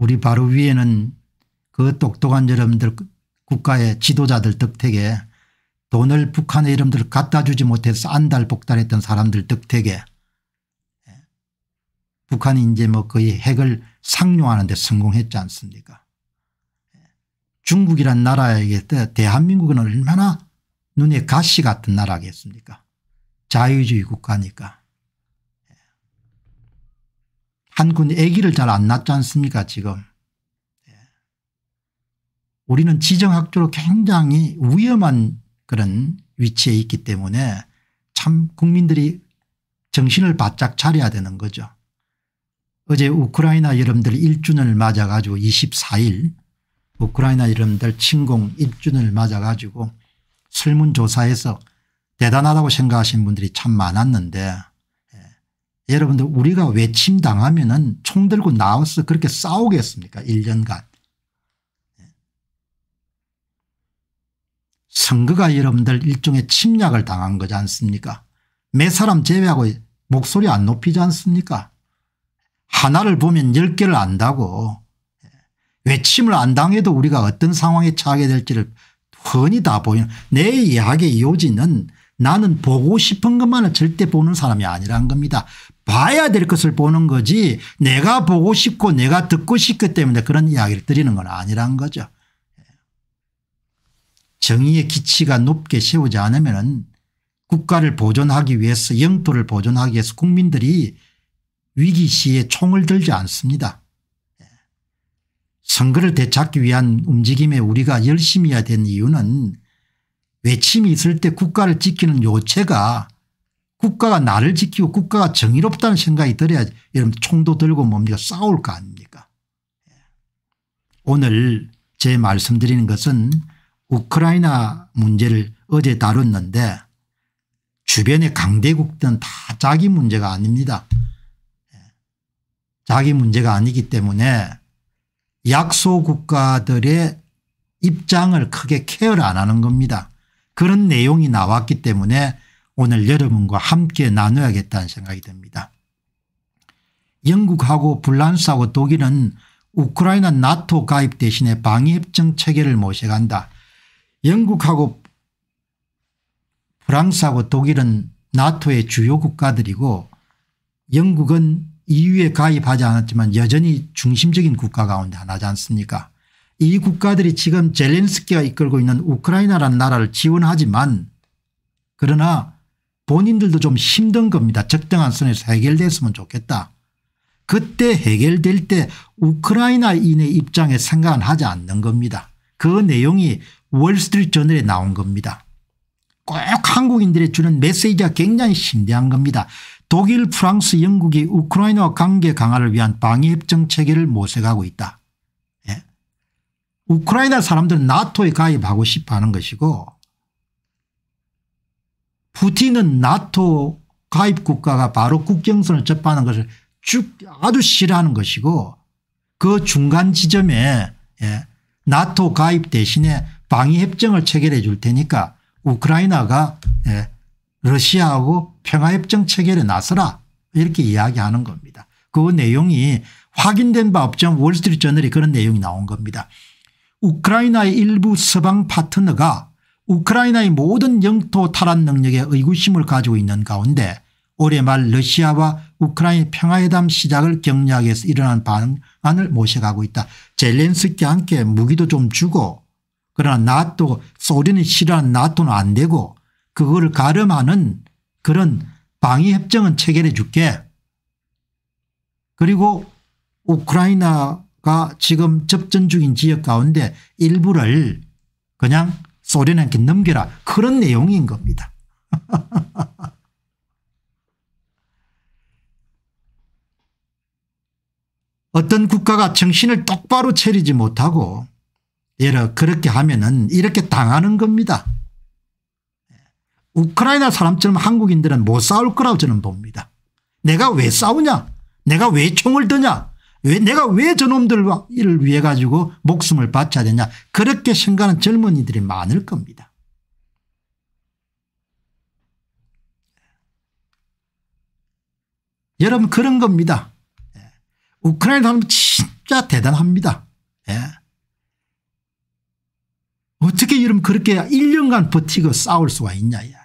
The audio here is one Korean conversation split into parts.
우리 바로 위에는 그 똑똑한 여러분들 국가의 지도자들 덕택에 돈을 북한의 이름들 갖다 주지 못해서 안달복달했던 사람들 덕택에 북한이 이제 뭐 거의 핵을 상용하는 데 성공했지 않습니까 중국이란 나라에게 대한민국은 얼마나 눈에 가시 같은 나라겠습니까 자유주의 국가니까 한군 국 애기를 잘 안 낳지 않습니까 지금. 예. 우리는 지정학적으로 굉장히 위험한 그런 위치에 있기 때문에 참 국민들이 정신을 바짝 차려야 되는 거죠. 어제 우크라이나 여러분들 1주년을 맞아 가지고 24일 우크라이나 여러분들 침공 1주년을 맞아 가지고 설문조사에서 대단하다고 생각하신 분들이 참 많았는데 여러분들 우리가 외침 당하면은 총 들고 나와서 그렇게 싸우겠습니까 1년간. 예. 선거가 여러분들 일종의 침략을 당한 거지 않습니까 매 사람 제외하고 목소리 안 높이지 않습니까 하나를 보면 열 개를 안다고 예. 외침을 안 당해도 우리가 어떤 상황에 처하게 될지를 훤히 다 보이는 내 이야기의 요지는 나는 보고 싶은 것만을 절대 보는 사람이 아니란 겁니다. 봐야 될 것을 보는 거지 내가 보고 싶고 내가 듣고 싶기 때문에 그런 이야기를 드리는 건 아니란 거죠. 정의의 기치가 높게 세우지 않으면 국가를 보존하기 위해서 영토를 보존하기 위해서 국민들이 위기 시에 총을 들지 않습니다. 선거를 되찾기 위한 움직임에 우리가 열심히 해야 된 이유는 외침이 있을 때 국가를 지키는 요체가 국가가 나를 지키고 국가가 정의롭다는 생각이 들어야 여러분 총도 들고 뭡니까 싸울 거 아닙니까 예. 오늘 제 말씀드리는 것은 우크라이나 문제를 어제 다뤘는데 주변의 강대국들은 다 자기 문제가 아닙니다. 예. 자기 문제가 아니기 때문에 약소국가들의 입장을 크게 케어를 안 하는 겁니다. 그런 내용이 나왔기 때문에 오늘 여러분과 함께 나눠야겠다는 생각이 듭니다. 영국하고 불란스하고 독일은 우크라이나 나토 가입 대신에 방위협정 체계를 모색한다. 영국하고 프랑스하고 독일은 나토의 주요 국가들이고 영국은 EU에 가입하지 않았지만 여전히 중심적인 국가 가운데 하나지 않습니까 이 국가들이 지금 젤렌스키가 이끌고 있는 우크라이나라는 나라를 지원하지만 그러나 본인들도 좀 힘든 겁니다. 적당한 선에서 해결됐으면 좋겠다. 그때 해결될 때 우크라이나인의 입장에 생각은 하지 않는 겁니다. 그 내용이 월스트리트 저널에 나온 겁니다. 꼭 한국인들이 주는 메시지가 굉장히 신대한 겁니다. 독일 프랑스 영국이 우크라이나와 관계 강화를 위한 방위협정 체계를 모색하고 있다. 우크라이나 사람들은 나토에 가입하고 싶어 하는 것이고 푸틴은 나토 가입 국가가 바로 국경선을 접하는 것을 쭉 아주 싫어하는 것이고 그 중간 지점에 예, 나토 가입 대신에 방위협정을 체결해 줄 테니까 우크라이나가 예, 러시아하고 평화협정 체결에 나서라 이렇게 이야기하는 겁니다. 그 내용이 확인된 바 없지만 월스트리트저널이 그런 내용이 나온 겁니다. 우크라이나의 일부 서방 파트너가 우크라이나의 모든 영토 탈환 능력에 의구심을 가지고 있는 가운데 올해 말 러시아와 우크라이나 평화회담 시작을 격려하기 위해서 일어난 방안을 모색하고 있다. 젤렌스키 함께 무기도 좀 주고 그러나 나토 소련이 싫어하는 나토는 안 되고 그걸 가름하는 그런 방위협정은 체결해 줄게. 그리고 우크라이나 가 지금 접전 중인 지역 가운데 일부를 그냥 소련에게 넘겨라 그런 내용인 겁니다. 어떤 국가가 정신을 똑바로 차리지 못하고 예를 그렇게 하면은 이렇게 당하는 겁니다. 우크라이나 사람처럼 한국인들은 못 싸울 거라고 저는 봅니다. 내가 왜 싸우냐 내가 왜 총을 드냐 왜 내가 왜 저놈들 을 위해 가지고 목숨을 바쳐야 되냐 그렇게 생각하는 젊은이들이 많을 겁니다. 여러분 그런 겁니다. 예. 우크라이나 사람 진짜 대단합니다. 예. 어떻게 여러분 그렇게 1년간 버티고 싸울 수가 있냐. 예.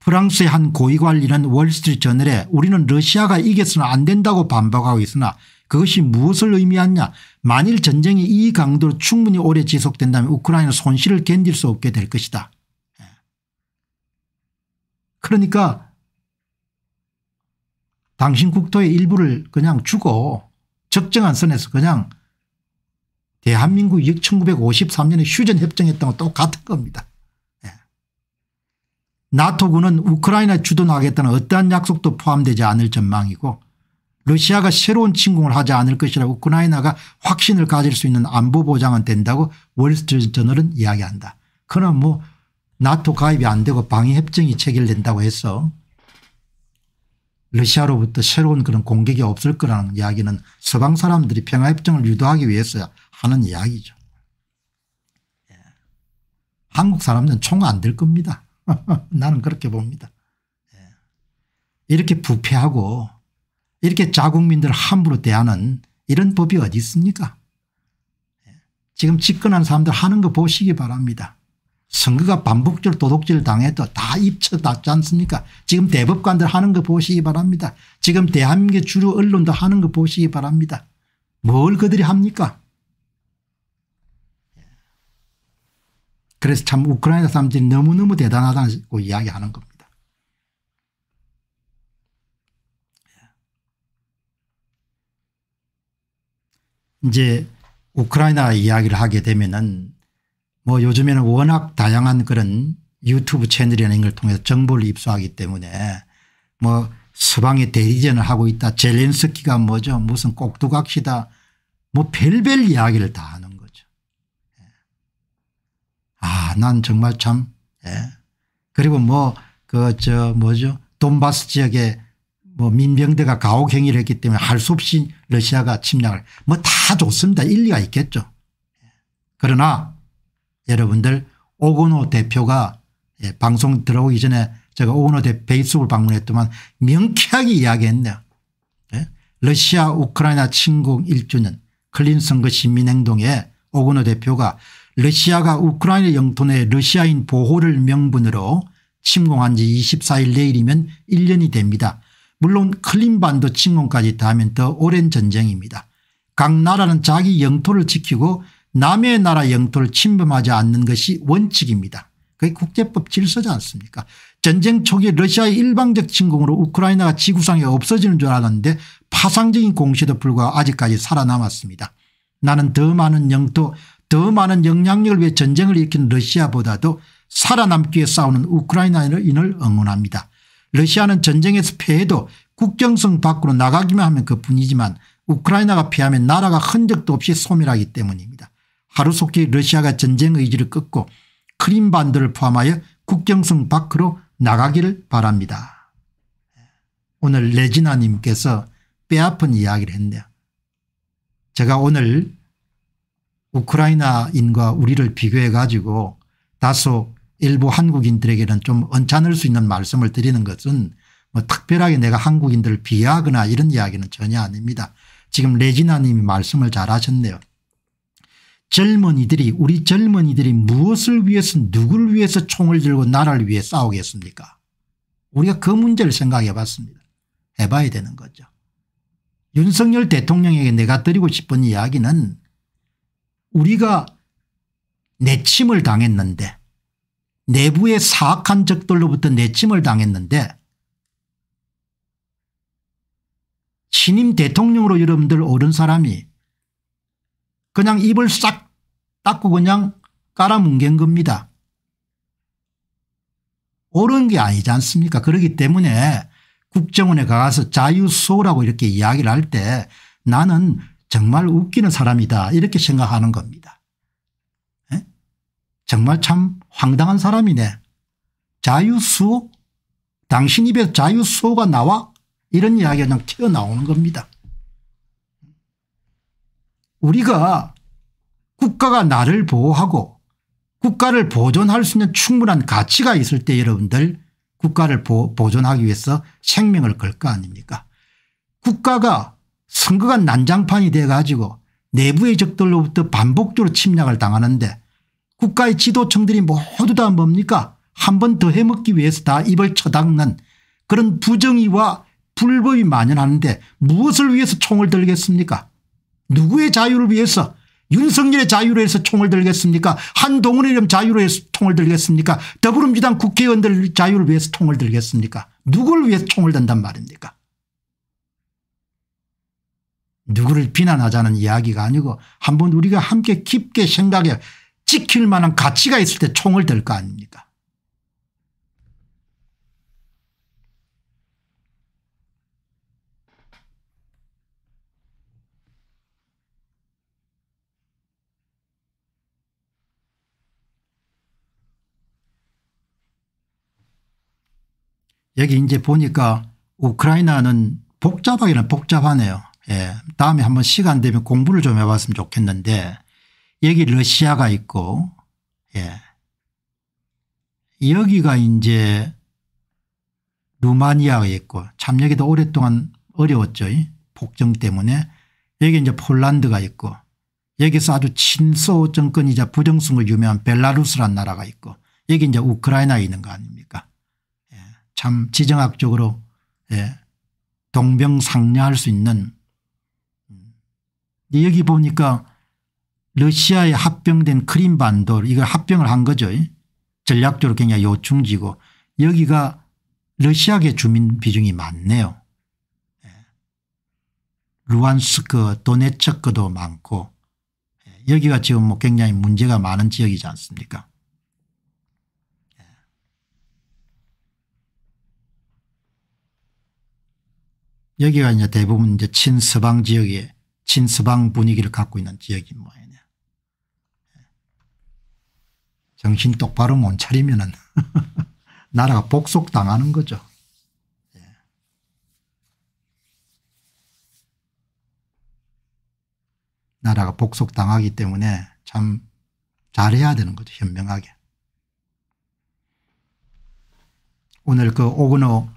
프랑스의 한 고위관리는 월스트리트저널에 우리는 러시아가 이겨서는 안 된다고 반박하고 있으나 그것이 무엇을 의미하냐 만일 전쟁이 이 강도로 충분히 오래 지속된다면 우크라이나 손실을 견딜 수 없게 될 것이다. 예. 그러니까 당신 국토의 일부를 그냥 주고 적정한 선에서 그냥 대한민국 1953년에 휴전협정했던 거 똑같은 겁니다. 나토군은 우크라이나 주둔하겠다는 어떠한 약속도 포함되지 않을 전망이고 러시아가 새로운 침공을 하지 않을 것이라 우크라이나가 확신을 가질 수 있는 안보 보장은 된다고 월스트리트저널은 이야기한다. 그러나 뭐 나토 가입이 안 되고 방위협정이 체결된다고 해서 러시아로부터 새로운 그런 공격이 없을 거라는 이야기는 서방 사람들이 평화협정을 유도하기 위해서 하는 이야기죠. 예. 한국 사람들은 총 안 될 겁니다. 나는 그렇게 봅니다. 예. 이렇게 부패하고 이렇게 자국민들 함부로 대하는 이런 법이 어디 있습니까 예. 지금 집권한 사람들 하는 거 보시기 바랍니다. 선거가 반복질 도둑질 당해도 다 입쳐닿지 않습니까 지금 대법관들 하는 거 보시기 바랍니다. 지금 대한민국 주류 언론도 하는 거 보시기 바랍니다. 뭘 그들이 합니까 그래서 참 우크라이나 사람들이 너무너무 대단하다고 이야기하는 겁니다. 예. 이제 우크라이나 이야기를 하게 되면은 뭐 요즘에는 워낙 다양한 그런 유튜브 채널이라는 걸 통해서 정보를 입수하기 때문에 뭐 서방의 대리전을 하고 있다 젤렌스키가 뭐죠 무슨 꼭두각시다 뭐 별별 이야기를 다 하는 난 정말 참 예. 그리고 뭐 그 저 뭐죠 돈바스 지역에 뭐 민병대가 가혹 행위를 했기 때문에 할 수 없이 러시아가 침략을 뭐 다 좋습니다. 일리가 있겠죠. 예. 그러나 여러분들 오건호 대표가 예, 방송 들어오기 전에 제가 오건호 대표 베이스북을 방문했더만 명쾌하게 이야기했네요. 예? 러시아 우크라이나 침공 1주년 클린 선거 시민행동에 오건호 대표가 러시아가 우크라이나 영토 내 러시아인 보호를 명분으로 침공한 지 24일 내일이면 1년이 됩니다. 물론 클린반도 침공까지 다하면 더 오랜 전쟁입니다. 각 나라는 자기 영토를 지키고 남의 나라 영토를 침범하지 않는 것이 원칙입니다. 그게 국제법 질서지 않습니까 전쟁 초기 러시아의 일방적 침공으로 우크라이나가 지구상에 없어지는 줄 알았는데 파상적인 공시도 불과 아직까지 살아남았습니다. 나는 더 많은 영토 더 많은 영향력을 위해 전쟁을 일으킨 러시아보다도 살아남기 위해 싸우는 우크라이나인을 응원합니다. 러시아는 전쟁에서 패해도 국경성 밖으로 나가기만 하면 그뿐이지만 우크라이나가 피하면 나라가 흔적도 없이 소멸하기 때문입니다. 하루속히 러시아가 전쟁 의지를 끊고 크림반도를 포함하여 국경성 밖으로 나가기를 바랍니다. 오늘 레지나님께서 뼈아픈 이야기를 했네요. 제가 오늘 우크라이나인과 우리를 비교해 가지고 다소 일부 한국인들에게는 좀 언짢을 수 있는 말씀을 드리는 것은 뭐 특별하게 내가 한국인들을 비하하거나 이런 이야기는 전혀 아닙니다. 지금 레지나 님이 말씀을 잘 하셨네요. 젊은이들이 우리 젊은이들이 무엇을 위해서 누구를 위해서 총을 들고 나라를 위해 싸우겠습니까 우리가 그 문제를 생각해 봤습니다. 해봐야 되는 거죠. 윤석열 대통령에게 내가 드리고 싶은 이야기는 우리가 내침을 당했는데 내부의 사악한 적들로부터 내침을 당했는데 신임 대통령으로 여러분들 오른 사람이 그냥 입을 싹 닦고 그냥 깔아뭉갠 겁니다. 옳은 게 아니지 않습니까 그렇기 때문에 국정원에 가서 자유수호라고 이렇게 이야기를 할 때 나는 정말 웃기는 사람이다 이렇게 생각하는 겁니다. 에? 예? 정말 참 황당한 사람이네. 자유수호? 당신 입에 자유수호가 나와? 이런 이야기가 그냥 튀어나오는 겁니다. 우리가 국가가 나를 보호하고 국가를 보존할 수 있는 충분한 가치가 있을 때 여러분들 국가를 보존하기 위해서 생명을 걸거 아닙니까 국가가 선거가 난장판이 돼가지고 내부의 적들로부터 반복적으로 침략을 당하는데 국가의 지도층들이 모두 다 뭡니까 한 번 더 해먹기 위해서 다 입을 쳐닦는 그런 부정의와 불법이 만연하는데 무엇을 위해서 총을 들겠습니까 누구의 자유를 위해서 윤석열의 자유를 위해서 총을 들겠습니까 한동훈의 이름 자유를 위해서 총을 들겠습니까 더불어민주당 국회의원들 자유를 위해서 총을 들겠습니까 누구를 위해서 총을 든단 말입니까 누구를 비난하자는 이야기가 아니고 한번 우리가 함께 깊게 생각해 지킬 만한 가치가 있을 때 총을 들거 아닙니까 여기 이제 보니까 우크라이나는 복잡하기는 복잡하네요. 예. 다음에 한번 시간 되면 공부를 좀 해봤으면 좋겠는데 여기 러시아가 있고 예. 여기가 이제 루마니아가 있고 참 여기도 오랫동안 어려웠죠. 폭정 때문에 여기 이제 폴란드가 있고 여기서 아주 친소 정권이자 부정승으 유명한 벨라루스란 나라가 있고 여기 이제 우크라이나에 있는 거 아닙니까 예. 참 지정학적으로 예. 동병상련할 수 있는 여기 보니까 러시아에 합병된 크림반도 이걸 합병을 한 거죠. 전략적으로 굉장히 요충지고 여기가 러시아계 주민 비중이 많네요. 예. 루안스크 도네츠크도 많고 예. 여기가 지금 뭐 굉장히 문제가 많은 지역이지 않습니까 예. 여기가 이제 대부분 이제 친서방 지역에 친서방 분위기를 갖고 있는 지역인 모양이네요. 정신 똑바로 못 차리면 나라가 복속당하는 거죠. 예. 나라가 복속당하기 때문에 참 잘해야 되는 거죠. 현명하게. 오늘 그 오근호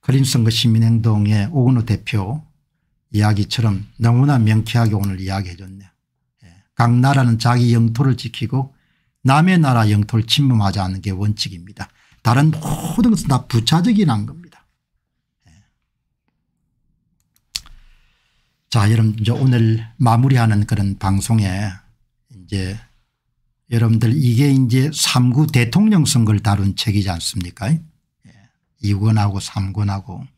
그림선거 시민행동의 오근호 대표 이야기처럼 너무나 명쾌하게 오늘 이야기해 줬네요. 예. 각 나라는 자기 영토를 지키고 남의 나라 영토를 침범하지 않는 게 원칙입니다. 다른 모든 것은 다 부차적인 한 겁니다. 예. 자 여러분 이제 오늘 마무리하는 그런 방송에 이제 여러분들 이게 이제 3구 대통령 선거를 다룬 책이지 않습니까 2권하고 예. 3권하고